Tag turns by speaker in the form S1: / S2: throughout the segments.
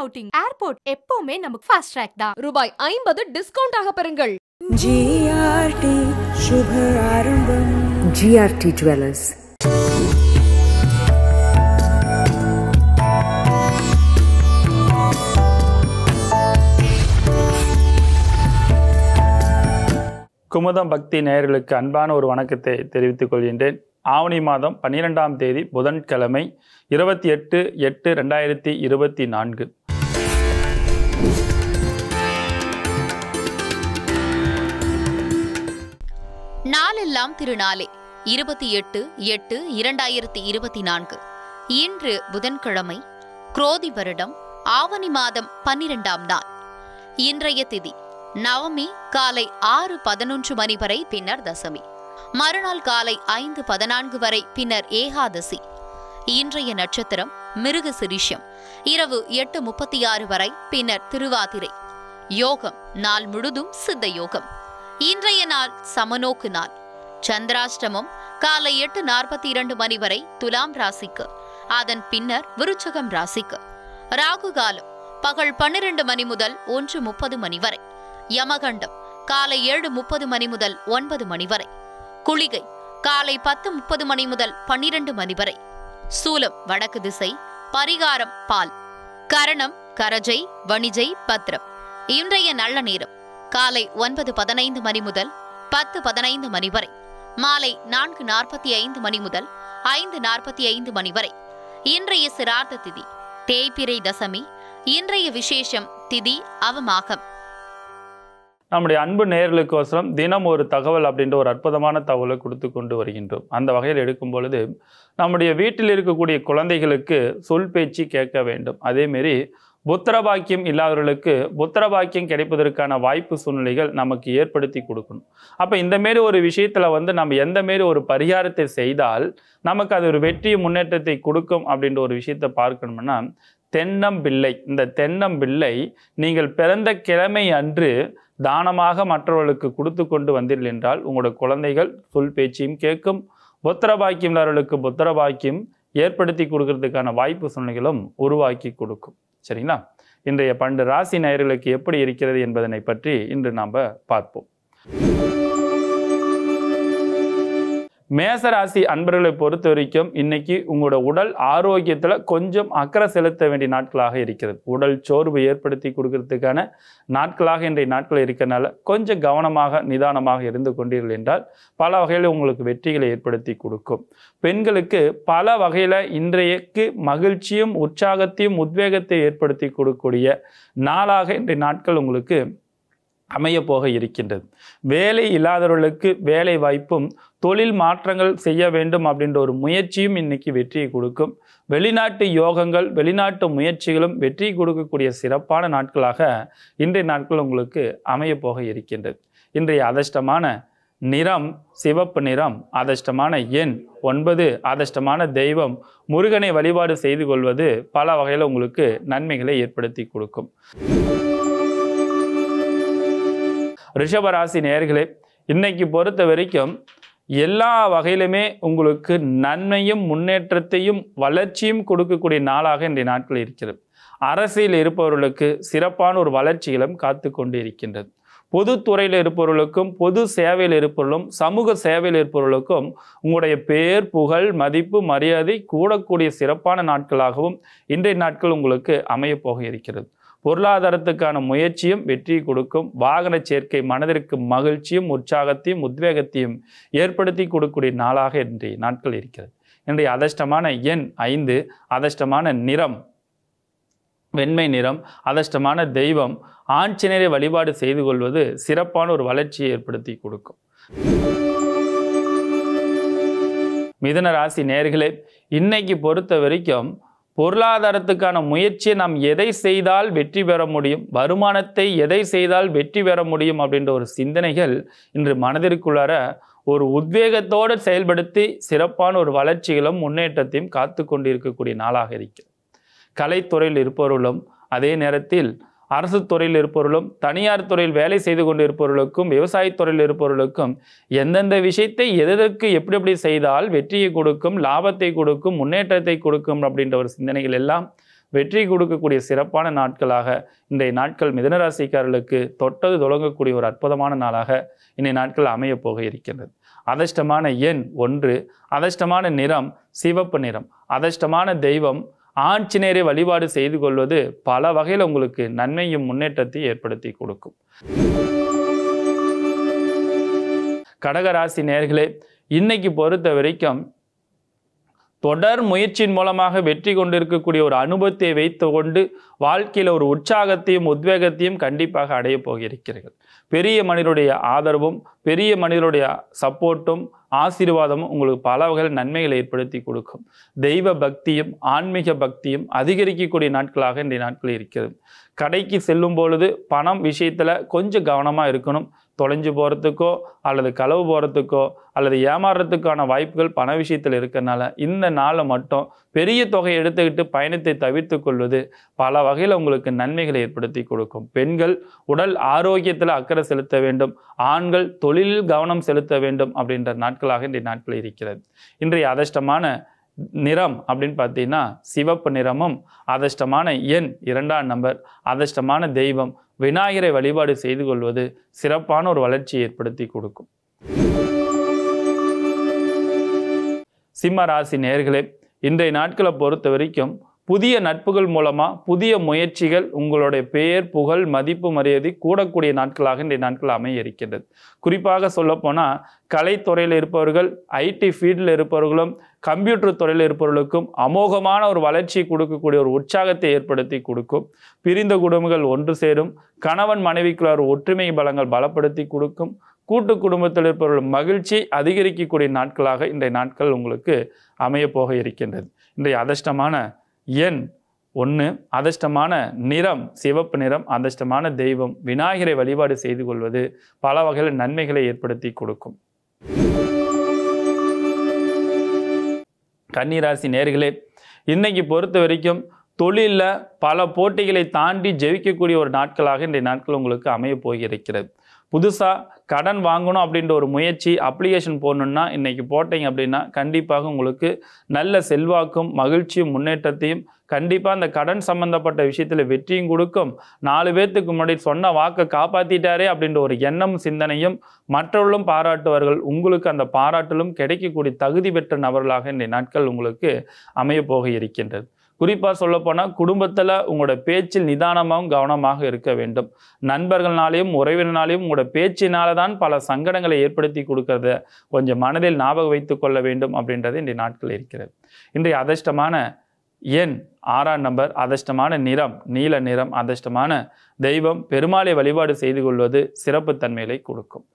S1: outing airport எப்பவுமே நமக்கு fast track தான் ரூபாய் ஐம்பது டிஸ்கவுண்ட் ஆக பெறுங்கள்
S2: ஜிஆர்டி சுப ஆரம்பம் ஜிஆர்டி ஜுவல்லர்ஸ்
S3: குமுதம் பக்தி நேயர்களுக்கு அன்பான ஒரு வணக்கத்தை தெரிவித்துக் கொள்கின்றேன் ஆவணி மாதம் பன்னிரெண்டாம் தேதி புதன்கிழமை இருபத்தி எட்டு எட்டு ரெண்டாயிரத்தி இருபத்தி நான்கு
S1: இரண்டாம் திருநாளே இருபத்தி எட்டு எட்டு இரண்டாயிரத்தி இருபத்தி நான்கு இன்று புதன்கிழமை குரோதி வருடம் ஆவணி மாதம் பன்னிரெண்டாம் நாள் இன்றைய திதி நவமி காலை ஆறு பதினொன்று மணி வரை பின்னர் தசமி மறுநாள் காலை ஐந்து பதினான்கு வரை பின்னர் ஏகாதசி இன்றைய நட்சத்திரம் மிருக சிரிஷம் இரவு எட்டு முப்பத்தி ஆறு வரை பின்னர் திருவாதிரை யோகம் நாள் முழுதும் சித்த யோகம் இன்றைய நாள் சமநோக்கு நாள் சந்திராஷ்டமம் காலை எட்டு நாற்பத்தி இரண்டு மணி வரை துலாம் ராசிக்கு அதன் பின்னர் விருச்சகம் ராசிக்கு ராகு காலம் பகல் பன்னிரண்டு மணி முதல் ஒன்று முப்பது மணி வரை யமகண்டம் காலை ஏழு முப்பது மணி முதல் ஒன்பது மணி வரை குளிகை காலை பத்து முப்பது மணி முதல் பன்னிரண்டு மணி வரை சூலம் வடக்கு திசை பரிகாரம் பால் கரணம் கரஜை வணிஜை பத்ரம் இன்றைய நல்ல நேரம் காலை ஒன்பது பதினைந்து மணி முதல் பத்து பதினைந்து மணி வரை மாலை நான்கு நாற்பத்தி ஐந்து மணி முதல் ஐந்து நாற்பத்தி ஐந்து மணி வரை இன்றைய சிரார்த்த திதி தேய்பிரை தசமி இன்றைய விசேஷம் திதி அவமாகம்
S3: நம்முடைய அன்பு நேர்களுக்கோசரம் தினம் ஒரு தகவல் அப்படின்ற ஒரு அற்புதமான தகவலை கொடுத்து கொண்டு வருகின்றோம் அந்த வகையில் எடுக்கும் பொழுது நம்முடைய வீட்டில் இருக்கக்கூடிய குழந்தைகளுக்கு சொல் பேச்சு கேட்க வேண்டும் அதேமாரி புத்திர பாக்கியம் இல்லாதவர்களுக்கு புத்திர பாக்கியம் கிடைப்பதற்கான வாய்ப்பு சூழ்நிலைகள் நமக்கு ஏற்படுத்தி கொடுக்கணும் அப்போ இந்தமாரி ஒரு விஷயத்தில் வந்து நம்ம எந்தமாரி ஒரு பரிகாரத்தை செய்தால் நமக்கு அது ஒரு வெற்றி முன்னேற்றத்தை கொடுக்கும் அப்படின்ற ஒரு விஷயத்தை பார்க்கணும்னா தென்னம்பிள்ளை இந்த தென்னம்பிள்ளை நீங்கள் பிறந்த கிழமை அன்று தானமாக மற்றவர்களுக்கு கொடுத்து கொண்டு வந்தீர்கள் என்றால் உங்களோட குழந்தைகள் சொல் பேச்சையும் கேட்கும் புத்திர பாக்கியம் இல்லாதவர்களுக்கு புத்திர பாக்கியம் ஏற்படுத்தி கொடுக்கறதுக்கான வாய்ப்பு சூழ்நிலைகளும் உருவாக்கி கொடுக்கும் சரிங்களா இன்றைய பண்டு ராசி நேயர்களுக்கு எப்படி இருக்கிறது என்பதனை பற்றி இன்று நாம் பார்ப்போம் மேசராசி அன்பர்களை பொறுத்த வரைக்கும் இன்னைக்கு உங்களோட உடல் ஆரோக்கியத்தில் கொஞ்சம் அக்கறை செலுத்த வேண்டிய நாட்களாக இருக்கிறது உடல் சோர்வு ஏற்படுத்தி கொடுக்கறதுக்கான நாட்களாக இன்றைய நாட்கள் இருக்கிறனால கொஞ்சம் கவனமாக நிதானமாக இருந்து கொண்டீர்கள் என்றால் பல வகையில் உங்களுக்கு வெற்றிகளை ஏற்படுத்தி கொடுக்கும் பெண்களுக்கு பல வகையில் இன்றைக்கு மகிழ்ச்சியும் உற்சாகத்தையும் உத்வேகத்தை ஏற்படுத்தி கொடுக்கக்கூடிய நாளாக இன்றைய நாட்கள் உங்களுக்கு அமையப்போக இருக்கின்றது வேலை இல்லாதவர்களுக்கு வேலை வாய்ப்பும் தொழில் மாற்றங்கள் செய்ய வேண்டும் அப்படின்ற ஒரு முயற்சியும் இன்னைக்கு வெற்றியை கொடுக்கும் வெளிநாட்டு யோகங்கள் வெளிநாட்டு முயற்சிகளும் வெற்றி கொடுக்கக்கூடிய சிறப்பான நாட்களாக இன்றைய நாட்கள் உங்களுக்கு அமையப்போக இருக்கின்றது இன்றைய அதிர்ஷ்டமான நிறம் சிவப்பு நிறம் அதிர்ஷ்டமான எண் ஒன்பது அதிர்ஷ்டமான தெய்வம் முருகனை வழிபாடு செய்து கொள்வது பல வகையில் உங்களுக்கு நன்மைகளை ஏற்படுத்தி கொடுக்கும் ரிஷபராசி நேர்களே இன்னைக்கு பொறுத்த வரைக்கும் எல்லா வகையிலுமே உங்களுக்கு நன்மையும் முன்னேற்றத்தையும் வளர்ச்சியும் கொடுக்கக்கூடிய நாளாக இன்றைய நாட்கள் இருக்கிறது அரசியல் இருப்பவர்களுக்கு சிறப்பான ஒரு வளர்ச்சிகளும் காத்து கொண்டு இருக்கின்றது பொதுத்துறையில் இருப்பவர்களுக்கும் பொது சேவையில் இருப்பவர்களும் சமூக சேவையில் இருப்பவர்களுக்கும் உங்களுடைய பேர் புகழ் மதிப்பு மரியாதை கூடக்கூடிய சிறப்பான நாட்களாகவும் இன்றைய நாட்கள் உங்களுக்கு அமையப்போக இருக்கிறது பொருளாதாரத்துக்கான முயற்சியும் வெற்றி கொடுக்கும் வாகன சேர்க்கை மனதிற்கு மகிழ்ச்சியும் உற்சாகத்தையும் உத்வேகத்தையும் ஏற்படுத்தி கொடுக்கக்கூடிய நாளாக இன்றைய நாட்கள் இருக்கிறது இன்றைய அதிர்ஷ்டமான எண் ஐந்து அதிர்ஷ்டமான நிறம் வெண்மை நிறம் அதிர்ஷ்டமான தெய்வம் ஆஞ்சநேயரை வழிபாடு செய்து கொள்வது சிறப்பான ஒரு வளர்ச்சியை ஏற்படுத்தி கொடுக்கும் மிதன ராசி நேர்களே இன்னைக்கு பொறுத்த வரைக்கும் பொருளாதாரத்துக்கான முயற்சியை நாம் எதை செய்தால் வெற்றி பெற முடியும் வருமானத்தை எதை செய்தால் வெற்றி பெற முடியும் அப்படின்ற ஒரு சிந்தனைகள் இன்று மனதிற்குள்ளார ஒரு உத்வேகத்தோடு செயல்படுத்தி சிறப்பான ஒரு வளர்ச்சிகளும் முன்னேற்றத்தையும் காத்து கொண்டிருக்கக்கூடிய நாளாக இருக்கிறது கலைத்துறையில் இருப்பவர்களும் அதே நேரத்தில் அரசு துறையில் இருப்பவர்களும் தனியார் துறையில் வேலை செய்து கொண்டு இருப்பவர்களுக்கும் விவசாயத்துறையில் இருப்பவர்களுக்கும் எந்தெந்த விஷயத்தை எதற்கு எப்படி எப்படி செய்தால் வெற்றியை கொடுக்கும் லாபத்தை கொடுக்கும் முன்னேற்றத்தை கொடுக்கும் அப்படின்ற ஒரு சிந்தனைகள் எல்லாம் வெற்றி கொடுக்கக்கூடிய சிறப்பான நாட்களாக இன்றைய நாட்கள் மிதனராசிக்காரர்களுக்கு தொட்டது தொடங்கக்கூடிய ஒரு அற்புதமான நாளாக இன்றைய நாட்கள் அமையப் போக இருக்கின்றது அதிர்ஷ்டமான எண் ஒன்று அதிர்ஷ்டமான நிறம் சிவப்பு நிறம் அதிர்ஷ்டமான தெய்வம் ஆஞ்சநேயரை வழிபாடு செய்து கொள்வது பல வகையில் உங்களுக்கு நன்மையும் முன்னேற்றத்தை ஏற்படுத்தி கொடுக்கும் கடகராசி நேர்களே இன்னைக்கு பொறுத்த வரைக்கும் தொடர் முயற்சியின் மூலமாக வெற்றி கொண்டிருக்கக்கூடிய ஒரு அனுபவத்தை வைத்து கொண்டு வாழ்க்கையில் ஒரு உற்சாகத்தையும் உத்வேகத்தையும் கண்டிப்பாக அடைய போகிறீர்கள் பெரிய மனிதருடைய ஆதரவும் பெரிய மனிதருடைய சப்போர்ட்டும் ஆசீர்வாதமும் உங்களுக்கு பல வகையில் நன்மைகளை ஏற்படுத்தி கொடுக்கும் தெய்வ பக்தியும் ஆன்மீக பக்தியும் அதிகரிக்கக்கூடிய நாட்களாக இன்றைய நாட்கள் இருக்கிறது கடைக்கு செல்லும் பொழுது பணம் விஷயத்தில் கொஞ்சம் கவனமாக இருக்கணும் தொலைஞ்சு போகிறதுக்கோ அல்லது களவு போகிறதுக்கோ அல்லது ஏமாறுறதுக்கான வாய்ப்புகள் பண விஷயத்தில் இருக்கிறனால இந்த நாளை மட்டும் பெரிய தொகையை எடுத்துக்கிட்டு பயணத்தை தவிர்த்து கொள்வது பல வகையில் உங்களுக்கு நன்மைகளை ஏற்படுத்தி கொடுக்கும் பெண்கள் உடல் ஆரோக்கியத்தில் அக்கறை செலுத்த வேண்டும் ஆண்கள் தொழிலில் கவனம் செலுத்த வேண்டும் அப்படின்ற நாட்களாக இன்றைய நாட்கள் இருக்கிறது இன்றைய அதிர்ஷ்டமான நிறம் அப்படின்னு பார்த்தீங்கன்னா சிவப்பு நிறமும் அதிர்ஷ்டமான எண் இரண்டாம் நம்பர் அதிர்ஷ்டமான தெய்வம் விநாயகரை வழிபாடு செய்து கொள்வது சிறப்பான ஒரு வளர்ச்சியை ஏற்படுத்தி கொடுக்கும் சிம்ம ராசி நேர்களே இன்றைய நாட்களை பொறுத்த வரைக்கும் புதிய நட்புகள் மூலமாக புதிய முயற்சிகள் உங்களுடைய பெயர் புகழ் மதிப்பு மரியாதை கூடக்கூடிய நாட்களாக இன்றைய நாட்கள் அமைய இருக்கின்றது குறிப்பாக சொல்லப்போனால் கலைத்துறையில் இருப்பவர்கள் ஐடி ஃபீல்டில் இருப்பவர்களும் கம்ப்யூட்டர் துறையில் இருப்பவர்களுக்கும் அமோகமான ஒரு வளர்ச்சியை கொடுக்கக்கூடிய ஒரு உற்சாகத்தை ஏற்படுத்தி கொடுக்கும் பிரிந்த குடும்பங்கள் ஒன்று சேரும் கணவன் மனைவிக்குள்ளார் ஒற்றுமை பலங்கள் பலப்படுத்தி கொடுக்கும் கூட்டு குடும்பத்தில் இருப்பவர்கள் மகிழ்ச்சி அதிகரிக்கக்கூடிய நாட்களாக இன்றைய நாட்கள் உங்களுக்கு அமையப்போக இருக்கின்றது இன்றைய அதிர்ஷ்டமான எண் ஒன்று அதிர்ஷ்டமான நிறம் சிவப்பு நிறம் அதிர்ஷ்டமான தெய்வம் விநாயகரை வழிபாடு செய்து கொள்வது பல வகையில் நன்மைகளை ஏற்படுத்தி கொடுக்கும் கன்னிராசி நேர்களே இன்னைக்கு பொறுத்த வரைக்கும் தொழிலில் பல போட்டிகளை தாண்டி ஜெயிக்கக்கூடிய ஒரு நாட்களாக இன்றைய நாட்கள் உங்களுக்கு அமைய போகிறது புதுசாக கடன் வாங்கணும் அப்படின்ற ஒரு முயற்சி அப்ளிகேஷன் போடணுன்னா இன்றைக்கி போட்டீங்க அப்படின்னா கண்டிப்பாக உங்களுக்கு நல்ல செல்வாக்கும் மகிழ்ச்சியும் முன்னேற்றத்தையும் கண்டிப்பாக அந்த கடன் சம்மந்தப்பட்ட விஷயத்தில் வெற்றியும் கொடுக்கும் நாலு பேர்த்துக்கு முன்னாடி சொன்ன வாக்கை காப்பாற்றிட்டாரே அப்படின்ற ஒரு எண்ணம் சிந்தனையும் மற்றவர்களும் பாராட்டுவார்கள் உங்களுக்கு அந்த பாராட்டிலும் கிடைக்கக்கூடிய தகுதி பெற்ற நபர்களாக இன்றைய நாட்கள் உங்களுக்கு அமையப்போக இருக்கின்றது குறிப்பாக சொல்லப்போனால் குடும்பத்தில் உங்களோட பேச்சில் நிதானமாகவும் கவனமாக இருக்க வேண்டும் நண்பர்கள்னாலையும் உறவினர்னாலையும் உங்களோட பேச்சினால தான் பல சங்கடங்களை ஏற்படுத்தி கொடுக்கறத கொஞ்சம் மனதில் ஞாபகம் வைத்து கொள்ள வேண்டும் அப்படின்றது இன்றைய நாட்கள் இருக்கிறது இன்றைய அதிர்ஷ்டமான எண் ஆறாம் நம்பர் அதிர்ஷ்டமான நிறம் நீல நிறம் அதிர்ஷ்டமான தெய்வம் பெருமாளை வழிபாடு செய்து கொள்வது சிறப்புத்தன்மைகளை கொடுக்கும்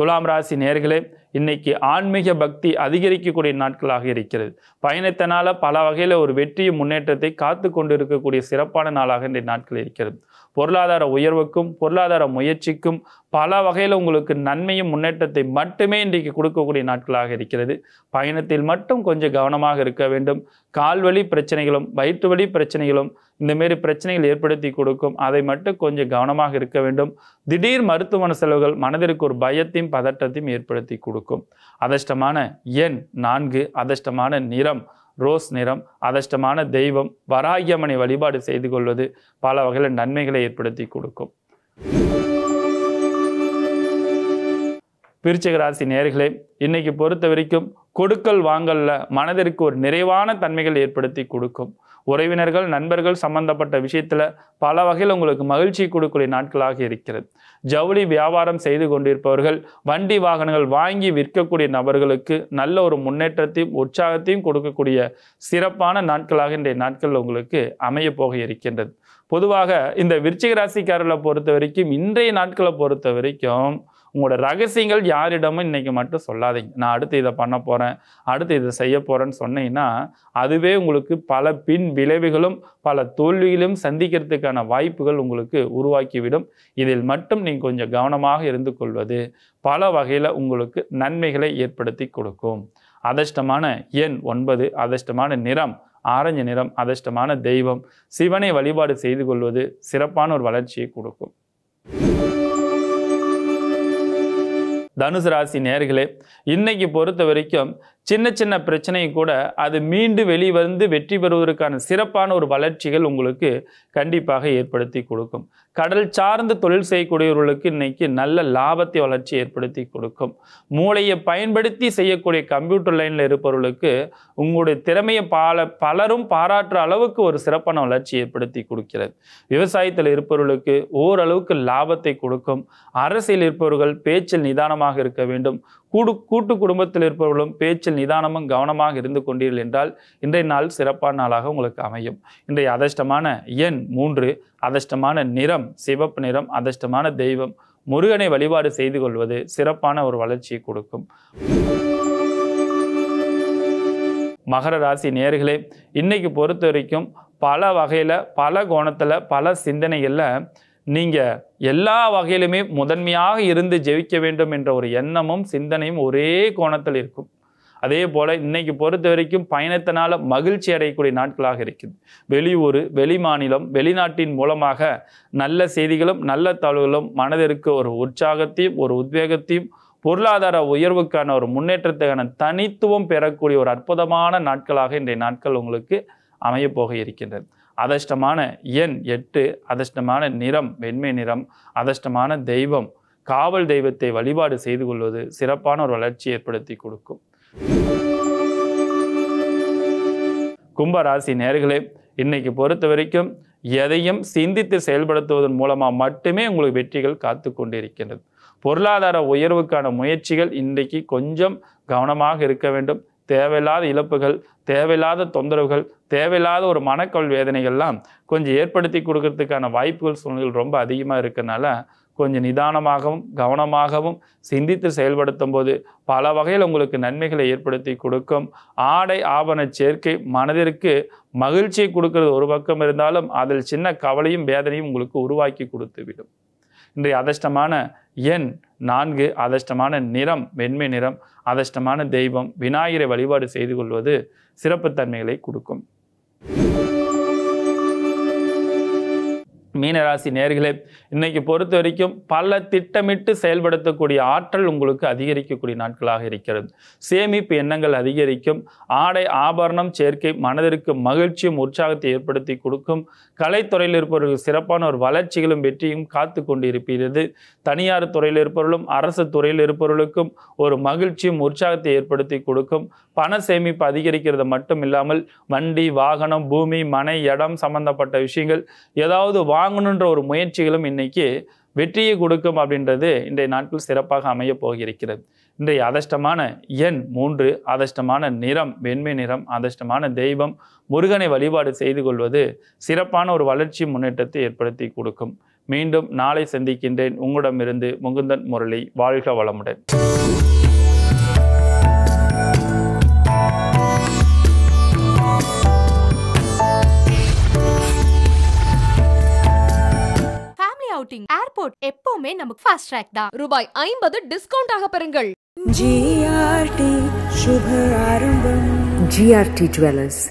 S3: துலாம் ராசி நேர்களே இன்னைக்கு ஆன்மீக பக்தி அதிகரிக்கக்கூடிய நாட்களாக இருக்கிறது பயணத்தினால் பல வகையில் ஒரு வெற்றியும் முன்னேற்றத்தை காத்து கொண்டிருக்கக்கூடிய இருக்கக்கூடிய சிறப்பான நாளாக இன்றைய நாட்கள் இருக்கிறது பொருளாதார உயர்வுக்கும் பொருளாதார முயற்சிக்கும் பல வகையில் உங்களுக்கு நன்மையும் முன்னேற்றத்தை மட்டுமே இன்றைக்கு கொடுக்கக்கூடிய நாட்களாக இருக்கிறது பயணத்தில் மட்டும் கொஞ்சம் கவனமாக இருக்க வேண்டும் கால்வழி பிரச்சனைகளும் வயிற்றுவழி பிரச்சனைகளும் இந்தமாரி பிரச்சனைகள் ஏற்படுத்தி கொடுக்கும் அதை மட்டும் கொஞ்சம் கவனமாக இருக்க வேண்டும் திடீர் மருத்துவமனை செலவுகள் மனதிற்கு ஒரு பயத்தையும் பதட்டத்தையும் ஏற்படுத்தி கொடுக்கும் அதிர்ஷ்டமான எண் நான்கு அதிர்ஷ்டமான நிறம் ரோஸ் நிறம் அதிர்ஷ்டமான தெய்வம் வராகியம்மனை வழிபாடு செய்து கொள்வது பல வகையில் நன்மைகளை ஏற்படுத்தி கொடுக்கும் விருச்சிக ராசி நேர்களே இன்னைக்கு பொறுத்த வரைக்கும் கொடுக்கல் வாங்கல்ல மனதிற்கு ஒரு நிறைவான தன்மைகள் ஏற்படுத்தி கொடுக்கும் உறவினர்கள் நண்பர்கள் சம்பந்தப்பட்ட விஷயத்தில் பல வகையில் உங்களுக்கு மகிழ்ச்சி கொடுக்கூடிய நாட்களாக இருக்கிறது ஜவுளி வியாபாரம் செய்து கொண்டிருப்பவர்கள் வண்டி வாகனங்கள் வாங்கி விற்கக்கூடிய நபர்களுக்கு நல்ல ஒரு முன்னேற்றத்தையும் உற்சாகத்தையும் கொடுக்கக்கூடிய சிறப்பான நாட்களாக இன்றைய நாட்கள் உங்களுக்கு அமைய போக இருக்கின்றது பொதுவாக இந்த விருச்சிக ராசிக்காரர்களை பொறுத்த வரைக்கும் இன்றைய நாட்களை பொறுத்த வரைக்கும் உங்களோட ரகசியங்கள் யாரிடமும் இன்றைக்கி மட்டும் சொல்லாதீங்க நான் அடுத்து இதை பண்ண போகிறேன் அடுத்து இதை செய்ய போகிறேன்னு சொன்னீங்கன்னா அதுவே உங்களுக்கு பல பின் விளைவுகளும் பல தோல்விகளும் சந்திக்கிறதுக்கான வாய்ப்புகள் உங்களுக்கு உருவாக்கிவிடும் இதில் மட்டும் நீங்கள் கொஞ்சம் கவனமாக இருந்து கொள்வது பல வகையில் உங்களுக்கு நன்மைகளை ஏற்படுத்தி கொடுக்கும் அதிர்ஷ்டமான எண் ஒன்பது அதிர்ஷ்டமான நிறம் ஆரஞ்சு நிறம் அதிர்ஷ்டமான தெய்வம் சிவனை வழிபாடு செய்து கொள்வது சிறப்பான ஒரு வளர்ச்சியை கொடுக்கும் தனுசு ராசி நேர்களே இன்னைக்கு பொறுத்த வரைக்கும் சின்ன சின்ன பிரச்சனையும் கூட அது மீண்டு வெளிவந்து வெற்றி பெறுவதற்கான சிறப்பான ஒரு வளர்ச்சிகள் உங்களுக்கு கண்டிப்பாக ஏற்படுத்தி கொடுக்கும் கடல் சார்ந்த தொழில் செய்யக்கூடியவர்களுக்கு இன்னைக்கு நல்ல லாபத்தை வளர்ச்சி ஏற்படுத்தி கொடுக்கும் மூளையை பயன்படுத்தி செய்யக்கூடிய கம்ப்யூட்டர் லைனில் இருப்பவர்களுக்கு உங்களுடைய திறமையை பால பலரும் பாராட்டுற அளவுக்கு ஒரு சிறப்பான வளர்ச்சி ஏற்படுத்தி கொடுக்கிறது விவசாயத்தில் இருப்பவர்களுக்கு ஓரளவுக்கு லாபத்தை கொடுக்கும் அரசியல் இருப்பவர்கள் பேச்சில் நிதானமாக இருக்க வேண்டும் கூடு கூட்டு குடும்பத்தில் இருப்பவர்களும் பேச்சில் நிதானமும் கவனமாக இருந்து கொண்டீர்கள் என்றால் இன்றைய நாள் சிறப்பான நாளாக உங்களுக்கு அமையும் இன்றைய அதிர்ஷ்டமான எண் மூன்று அதிர்ஷ்டமான நிறம் சிவப்பு நிறம் அதிர்ஷ்டமான தெய்வம் முருகனை வழிபாடு செய்து கொள்வது சிறப்பான ஒரு வளர்ச்சியை கொடுக்கும் மகர ராசி நேர்களே இன்னைக்கு பொறுத்த வரைக்கும் பல வகையில் பல கோணத்தில் பல சிந்தனைகளில் நீங்கள் எல்லா வகையிலுமே முதன்மையாக இருந்து ஜெயிக்க வேண்டும் என்ற ஒரு எண்ணமும் சிந்தனையும் ஒரே கோணத்தில் இருக்கும் அதே போல் இன்றைக்கு பொறுத்த வரைக்கும் பயணத்தினால் மகிழ்ச்சி அடையக்கூடிய நாட்களாக இருக்குது வெளியூர் வெளி மாநிலம் வெளிநாட்டின் மூலமாக நல்ல செய்திகளும் நல்ல தகவல்களும் மனதிற்கு ஒரு உற்சாகத்தையும் ஒரு உத்வேகத்தையும் பொருளாதார உயர்வுக்கான ஒரு முன்னேற்றத்துக்கான தனித்துவம் பெறக்கூடிய ஒரு அற்புதமான நாட்களாக இன்றைய நாட்கள் உங்களுக்கு அமையப்போக இருக்கின்றது அதிர்ஷ்டமான எண் எட்டு அதிர்ஷ்டமான நிறம் வெண்மை நிறம் அதிர்ஷ்டமான தெய்வம் காவல் தெய்வத்தை வழிபாடு செய்து கொள்வது சிறப்பான ஒரு வளர்ச்சி ஏற்படுத்தி கொடுக்கும் கும்பராசி நேர்களே இன்னைக்கு பொறுத்த வரைக்கும் எதையும் சிந்தித்து செயல்படுத்துவதன் மூலமாக மட்டுமே உங்களுக்கு வெற்றிகள் காத்து கொண்டிருக்கின்றது பொருளாதார உயர்வுக்கான முயற்சிகள் இன்றைக்கு கொஞ்சம் கவனமாக இருக்க வேண்டும் தேவையில்லாத இழப்புகள் தேவையில்லாத தொந்தரவுகள் தேவையில்லாத ஒரு மனக்கல் வேதனைகள்லாம் கொஞ்சம் ஏற்படுத்தி கொடுக்கறதுக்கான வாய்ப்புகள் சூழ்நிலைகள் ரொம்ப அதிகமாக இருக்கிறதுனால கொஞ்சம் நிதானமாகவும் கவனமாகவும் சிந்தித்து செயல்படுத்தும் போது பல வகையில் உங்களுக்கு நன்மைகளை ஏற்படுத்தி கொடுக்கும் ஆடை ஆபண சேர்க்கை மனதிற்கு மகிழ்ச்சியை கொடுக்கறது ஒரு பக்கம் இருந்தாலும் அதில் சின்ன கவலையும் வேதனையும் உங்களுக்கு உருவாக்கி கொடுத்துவிடும் இன்றைய அதிர்ஷ்டமான எண் நான்கு அதிர்ஷ்டமான நிறம் வெண்மை நிறம் அதிர்ஷ்டமான தெய்வம் விநாயகரை வழிபாடு செய்து கொள்வது சிறப்புத்தன்மைகளை கொடுக்கும் மீனராசி நேர்களே இன்னைக்கு பொறுத்த வரைக்கும் பல திட்டமிட்டு செயல்படுத்தக்கூடிய ஆற்றல் உங்களுக்கு அதிகரிக்கக்கூடிய நாட்களாக இருக்கிறது சேமிப்பு எண்ணங்கள் அதிகரிக்கும் ஆடை ஆபரணம் சேர்க்கை மனதிற்கு மகிழ்ச்சியும் உற்சாகத்தை ஏற்படுத்தி கொடுக்கும் கலைத்துறையில் இருப்பவர்கள் சிறப்பான ஒரு வளர்ச்சிகளும் வெற்றியும் காத்து கொண்டிருப்பது தனியார் துறையில் இருப்பவர்களும் அரசு துறையில் இருப்பவர்களுக்கும் ஒரு மகிழ்ச்சியும் உற்சாகத்தை ஏற்படுத்தி கொடுக்கும் பண சேமிப்பு அதிகரிக்கிறது மட்டும் இல்லாமல் வண்டி வாகனம் பூமி மனை இடம் சம்பந்தப்பட்ட விஷயங்கள் ஏதாவது வாங்க வாங்கணுன்ற ஒரு முயற்சிகளும் இன்னைக்கு வெற்றியை கொடுக்கும் அப்படின்றது இன்றைய நாட்கள் சிறப்பாக அமைய போகிறது இன்றைய அதிர்ஷ்டமான எண் மூன்று அதிர்ஷ்டமான நிறம் வெண்மை நிறம் அதிர்ஷ்டமான தெய்வம் முருகனை வழிபாடு செய்து கொள்வது சிறப்பான ஒரு வளர்ச்சி முன்னேற்றத்தை ஏற்படுத்தி கொடுக்கும் மீண்டும் நாளை சந்திக்கின்றேன் உங்களிடமிருந்து முகுந்தன் முரளி வாழ்க வளமுடன்
S1: அவுட்டிங் ஏர்போர்ட் எப்பவுமே நமக்கு ஃபாஸ்ட் ட்ராக் தான் ரூபாய் ஐம்பது டிஸ்கவுண்ட் ஆக பெறுங்கள் ஜிஆர்டி
S2: சுப ஆரம்பம் ஜிஆர்டி ஜுவல்லர்ஸ்